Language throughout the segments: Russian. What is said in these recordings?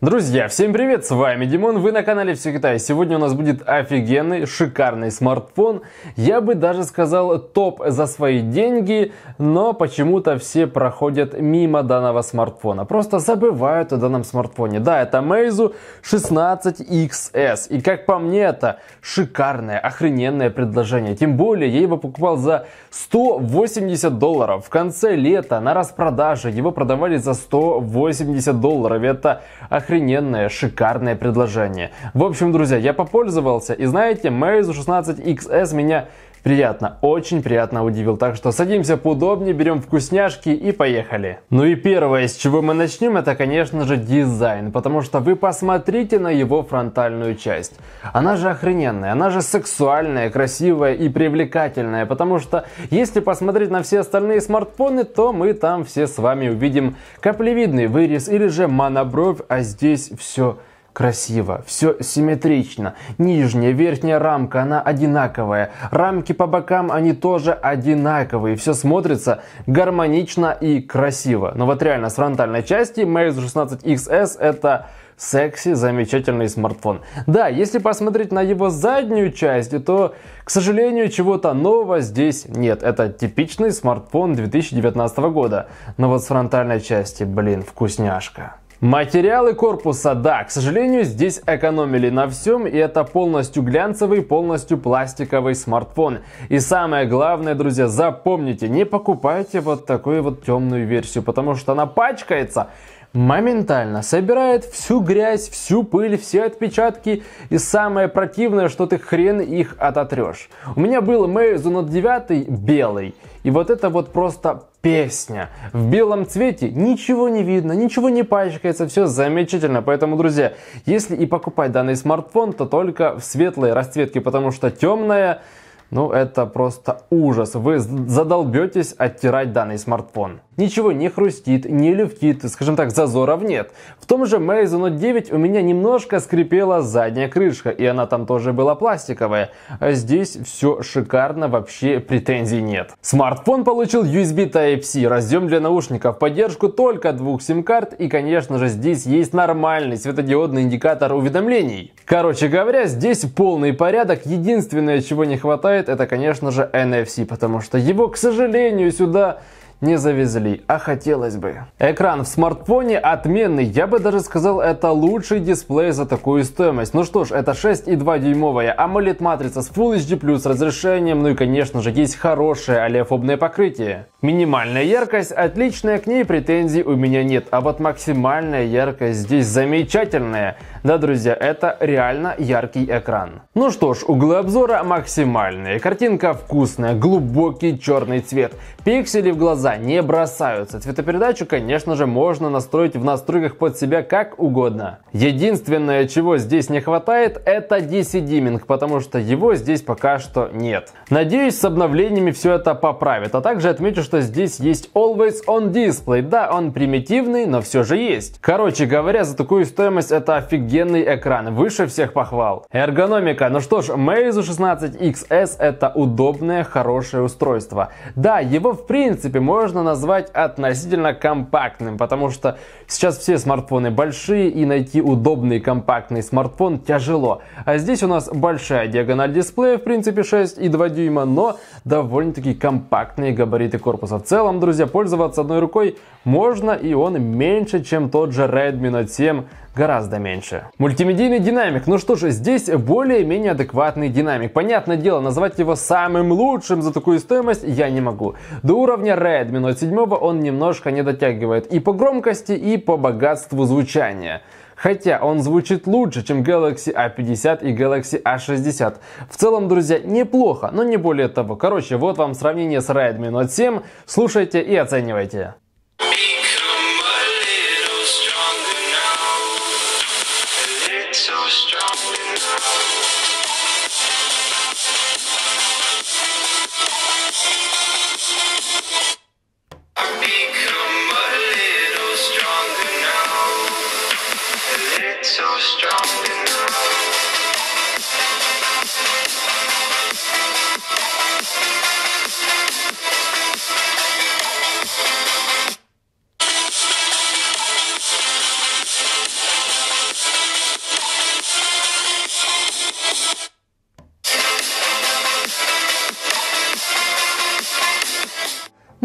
Друзья, всем привет, с вами Димон, вы на канале Все Китай. Сегодня у нас будет офигенный, шикарный смартфон. Я бы даже сказал топ за свои деньги, но почему-то все проходят мимо данного смартфона. Просто забывают о данном смартфоне. Да, это Meizu 16XS. И как по мне, это шикарное, охрененное предложение. Тем более, я его покупал за 180 долларов. В конце лета на распродаже его продавали за 180 долларов. Это охрененное охрененное, шикарное предложение. В общем, друзья, я попользовался и знаете, Meizu 16 XS меня Приятно, очень приятно удивил. Так что садимся поудобнее, берем вкусняшки и поехали. Ну и первое, с чего мы начнем, это, конечно же, дизайн. Потому что вы посмотрите на его фронтальную часть. Она же охрененная, она же сексуальная, красивая и привлекательная. Потому что если посмотреть на все остальные смартфоны, то мы там все с вами увидим каплевидный вырез или же монобровь, а здесь все Красиво, все симметрично. Нижняя, верхняя рамка, она одинаковая. Рамки по бокам, они тоже одинаковые. Все смотрится гармонично и красиво. Но вот реально, с фронтальной части Meizu 16XS это секси, замечательный смартфон. Да, если посмотреть на его заднюю часть, то, к сожалению, чего-то нового здесь нет. Это типичный смартфон 2019 года. Но вот с фронтальной части, блин, вкусняшка. Материалы корпуса, да, к сожалению, здесь экономили на всем, и это полностью глянцевый, полностью пластиковый смартфон. И самое главное, друзья, запомните, не покупайте вот такую вот темную версию, потому что она пачкается моментально собирает всю грязь, всю пыль, все отпечатки и самое противное, что ты хрен их ототрешь. У меня был Meizu Note 9 белый и вот это вот просто песня. В белом цвете ничего не видно, ничего не пачкается, все замечательно. Поэтому, друзья, если и покупать данный смартфон, то только в светлой расцветке, потому что темная, ну это просто ужас. Вы задолбетесь оттирать данный смартфон. Ничего не хрустит, не люфтит, скажем так, зазоров нет. В том же Meizu Note 9 у меня немножко скрипела задняя крышка, и она там тоже была пластиковая. А здесь все шикарно, вообще претензий нет. Смартфон получил USB Type-C, разъем для наушников, поддержку только двух сим-карт, и, конечно же, здесь есть нормальный светодиодный индикатор уведомлений. Короче говоря, здесь полный порядок. Единственное, чего не хватает, это, конечно же, NFC, потому что его, к сожалению, сюда не завезли, а хотелось бы. Экран в смартфоне отменный, я бы даже сказал, это лучший дисплей за такую стоимость. Ну что ж, это 6,2 дюймовая AMOLED матрица с Full HD+, с разрешением, ну и конечно же есть хорошее олеофобное покрытие. Минимальная яркость отличная, к ней претензий у меня нет, а вот максимальная яркость здесь замечательная. Да, друзья, это реально яркий экран. Ну что ж, углы обзора максимальные, картинка вкусная, глубокий черный цвет, пиксели в глаза глаза, не бросаются. Цветопередачу, конечно же, можно настроить в настройках под себя как угодно. Единственное, чего здесь не хватает, это dc dimming, потому что его здесь пока что нет. Надеюсь, с обновлениями все это поправит. А также отмечу, что здесь есть Always On Display. Да, он примитивный, но все же есть. Короче говоря, за такую стоимость это офигенный экран, выше всех похвал. Эргономика. Ну что ж, Meizu 16 XS это удобное, хорошее устройство. Да, его в принципе можно можно назвать относительно компактным, потому что сейчас все смартфоны большие и найти удобный компактный смартфон тяжело. А здесь у нас большая диагональ дисплея, в принципе 6,2 дюйма, но довольно-таки компактные габариты корпуса. В целом, друзья, пользоваться одной рукой можно и он меньше, чем тот же Redmi Note 7 гораздо меньше. Мультимедийный динамик. Ну что же, здесь более-менее адекватный динамик. Понятное дело, назвать его самым лучшим за такую стоимость я не могу. До уровня Redmi Note 7 он немножко не дотягивает и по громкости, и по богатству звучания. Хотя он звучит лучше, чем Galaxy A50 и Galaxy A60. В целом, друзья, неплохо, но не более того. Короче, вот вам сравнение с Redmi Note 7. Слушайте и оценивайте.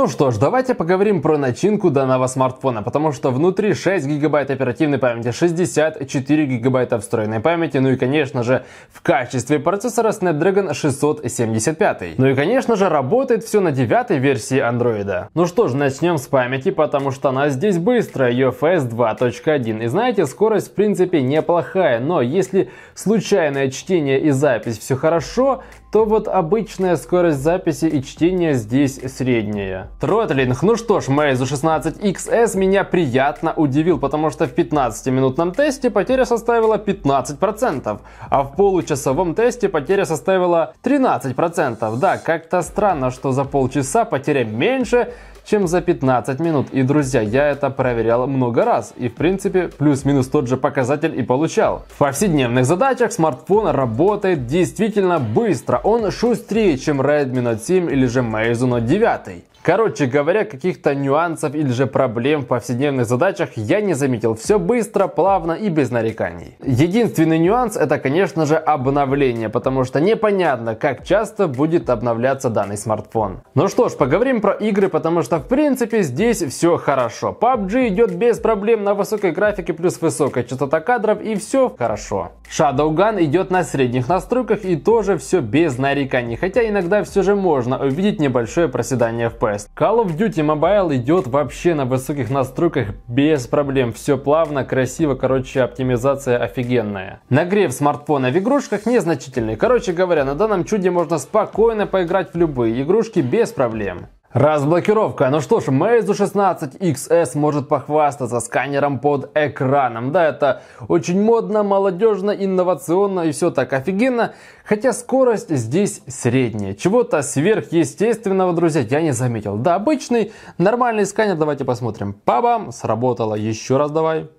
Ну что ж, давайте поговорим про начинку данного смартфона, потому что внутри 6 гигабайт оперативной памяти, 64 гигабайта встроенной памяти, ну и конечно же в качестве процессора Snapdragon 675. Ну и конечно же работает все на девятой версии Android. Ну что ж, начнем с памяти, потому что она здесь быстрая, UFS 2.1. И знаете, скорость в принципе неплохая, но если случайное чтение и запись все хорошо, то вот обычная скорость записи и чтения здесь средняя. Тротлинг, ну что ж, Meizu 16XS меня приятно удивил, потому что в 15-минутном тесте потеря составила 15%, а в получасовом тесте потеря составила 13%. Да, как-то странно, что за полчаса потеря меньше, чем за 15 минут. И, друзья, я это проверял много раз. И, в принципе, плюс-минус тот же показатель и получал. В повседневных задачах смартфон работает действительно быстро. Он шустрее, чем Redmi Note 7 или же Meizu Note 9. Короче говоря, каких-то нюансов или же проблем в повседневных задачах я не заметил. Все быстро, плавно и без нареканий. Единственный нюанс это, конечно же, обновление, потому что непонятно, как часто будет обновляться данный смартфон. Ну что ж, поговорим про игры, потому что в принципе здесь все хорошо. PUBG идет без проблем на высокой графике плюс высокая частота кадров и все хорошо. Shadowgun идет на средних настройках и тоже все без нареканий, хотя иногда все же можно увидеть небольшое проседание FPS. Call of Duty Mobile идет вообще на высоких настройках без проблем, все плавно, красиво, короче оптимизация офигенная. Нагрев смартфона в игрушках незначительный, короче говоря на данном чуде можно спокойно поиграть в любые игрушки без проблем. Разблокировка. Ну что ж, Meizu 16XS может похвастаться сканером под экраном. Да, это очень модно, молодежно, инновационно и все так офигенно. Хотя скорость здесь средняя. Чего-то сверхъестественного, друзья, я не заметил. Да, обычный, нормальный сканер. Давайте посмотрим. Пабам, сработало. Еще раз давай.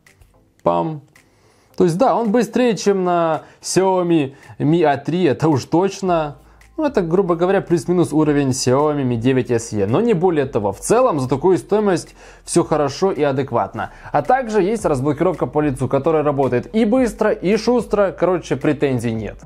Пам, то есть да, он быстрее, чем на Xiaomi Mi A3, это уж точно. Ну, это, грубо говоря, плюс-минус уровень Xiaomi Mi 9 SE, но не более того. В целом, за такую стоимость все хорошо и адекватно. А также есть разблокировка по лицу, которая работает и быстро, и шустро, короче, претензий нет.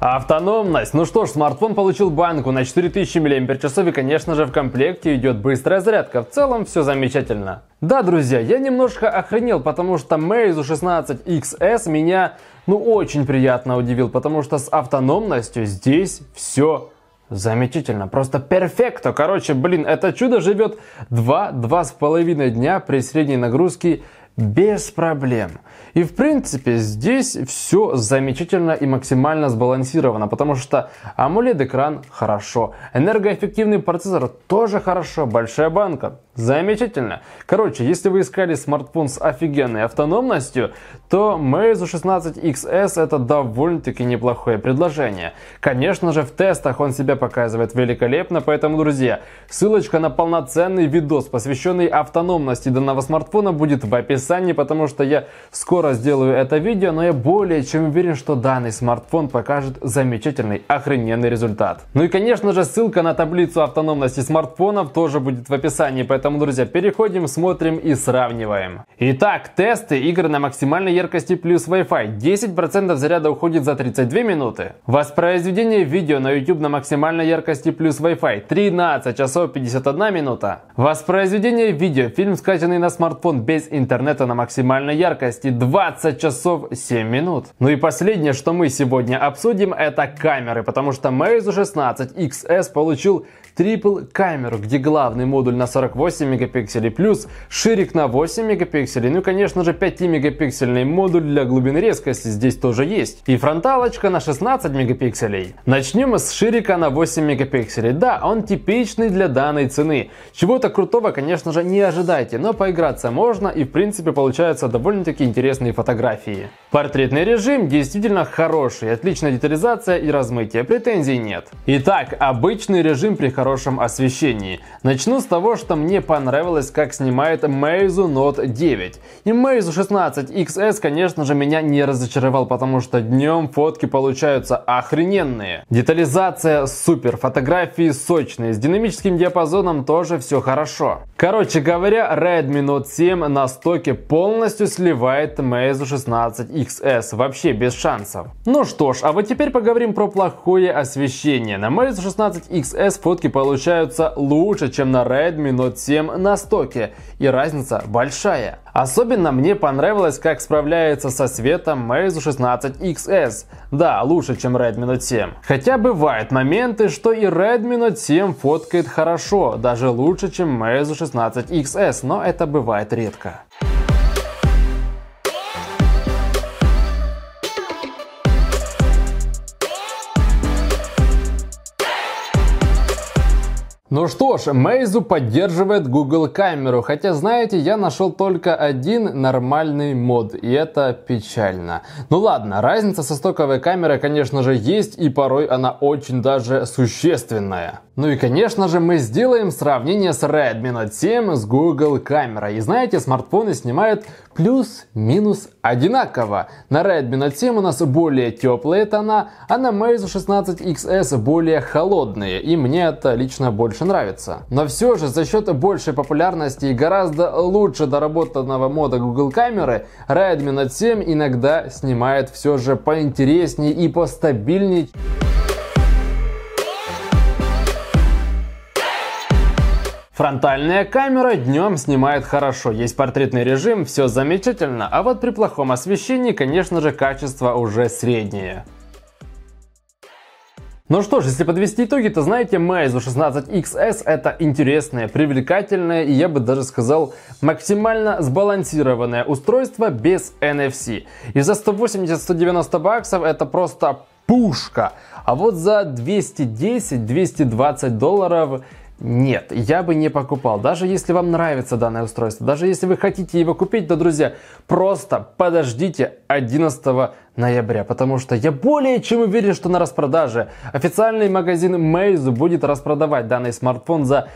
А автономность. Ну что ж, смартфон получил банку на 4000 мАч и, конечно же, в комплекте идет быстрая зарядка. В целом все замечательно. Да, друзья, я немножко охренел, потому что Meizu 16 XS меня, ну, очень приятно удивил, потому что с автономностью здесь все Замечательно, просто перфекто. Короче, блин, это чудо живет 2-2,5 дня при средней нагрузке без проблем. И в принципе здесь все замечательно и максимально сбалансировано, потому что AMOLED-экран хорошо, энергоэффективный процессор тоже хорошо, большая банка замечательно. Короче, если вы искали смартфон с офигенной автономностью, то Meizu 16 XS это довольно-таки неплохое предложение. Конечно же в тестах он себя показывает великолепно, поэтому, друзья, ссылочка на полноценный видос, посвященный автономности данного смартфона будет в описании описании, потому что я скоро сделаю это видео, но я более чем уверен, что данный смартфон покажет замечательный, охрененный результат. Ну и конечно же ссылка на таблицу автономности смартфонов тоже будет в описании, поэтому, друзья, переходим, смотрим и сравниваем. Итак, тесты игры на максимальной яркости плюс Wi-Fi. 10% заряда уходит за 32 минуты. Воспроизведение видео на YouTube на максимальной яркости плюс Wi-Fi. 13 часов 51 минута. Воспроизведение видео, фильм скачанный на смартфон без интернета это на максимальной яркости 20 часов 7 минут. Ну и последнее, что мы сегодня обсудим, это камеры, потому что Meizu 16 XS получил трипл камеру, где главный модуль на 48 мегапикселей плюс, ширик на 8 мегапикселей, ну и конечно же 5 мегапиксельный модуль для глубины резкости здесь тоже есть. И фронталочка на 16 мегапикселей. Начнем с ширика на 8 мегапикселей. Да, он типичный для данной цены. Чего-то крутого, конечно же, не ожидайте, но поиграться можно и в принципе принципе, получаются довольно-таки интересные фотографии. Портретный режим действительно хороший, отличная детализация и размытие, претензий нет. Итак, обычный режим при хорошем освещении. Начну с того, что мне понравилось, как снимает Meizu Note 9. И Meizu 16 XS, конечно же, меня не разочаровал, потому что днем фотки получаются охрененные. Детализация супер, фотографии сочные, с динамическим диапазоном тоже все хорошо. Короче говоря, Redmi Note 7 на стоке полностью сливает Meizu 16 XS вообще без шансов. Ну что ж, а вот теперь поговорим про плохое освещение. На Meizu 16 XS фотки получаются лучше, чем на Redmi Note 7 на стоке. И разница большая. Особенно мне понравилось, как справляется со светом Meizu 16 XS. Да, лучше, чем Redmi Note 7. Хотя бывают моменты, что и Redmi Note 7 фоткает хорошо, даже лучше, чем Meizu 16 XS, но это бывает редко. Ну что ж, Meizu поддерживает Google камеру, хотя знаете, я нашел только один нормальный мод, и это печально. Ну ладно, разница со стоковой камерой, конечно же, есть, и порой она очень даже существенная. Ну и конечно же мы сделаем сравнение с Redmi Note 7 с Google камерой. И знаете, смартфоны снимают плюс-минус одинаково. На Redmi Note 7 у нас более теплые тона, а на Meizu 16 XS более холодные. И мне это лично больше больше нравится. Но все же за счет большей популярности и гораздо лучше доработанного мода Google камеры, Redmi Note 7 иногда снимает все же поинтереснее и постабильнее. Фронтальная камера днем снимает хорошо, есть портретный режим, все замечательно, а вот при плохом освещении, конечно же, качество уже среднее. Ну что ж, если подвести итоги, то знаете, Meizu 16XS это интересное, привлекательное и я бы даже сказал максимально сбалансированное устройство без NFC. И за 180-190 баксов это просто пушка. А вот за 210-220 долларов нет, я бы не покупал. Даже если вам нравится данное устройство, даже если вы хотите его купить, то, друзья, просто подождите 11 ноября, потому что я более чем уверен, что на распродаже официальный магазин Meizu будет распродавать данный смартфон за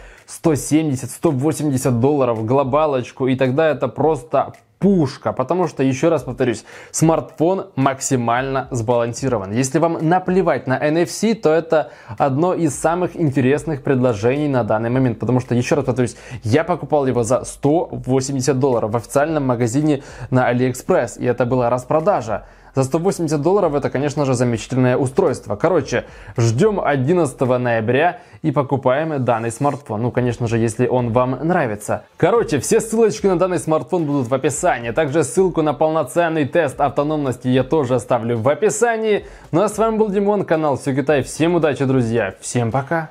170-180 долларов глобалочку, и тогда это просто пушка, потому что, еще раз повторюсь, смартфон максимально сбалансирован. Если вам наплевать на NFC, то это одно из самых интересных предложений на данный момент, потому что, еще раз повторюсь, я покупал его за 180 долларов в официальном магазине на AliExpress, и это была распродажа. За 180 долларов это, конечно же, замечательное устройство. Короче, ждем 11 ноября и покупаем данный смартфон. Ну, конечно же, если он вам нравится. Короче, все ссылочки на данный смартфон будут в описании. Также ссылку на полноценный тест автономности я тоже оставлю в описании. Ну а с вами был Димон, канал Все Китай. Всем удачи, друзья. Всем пока.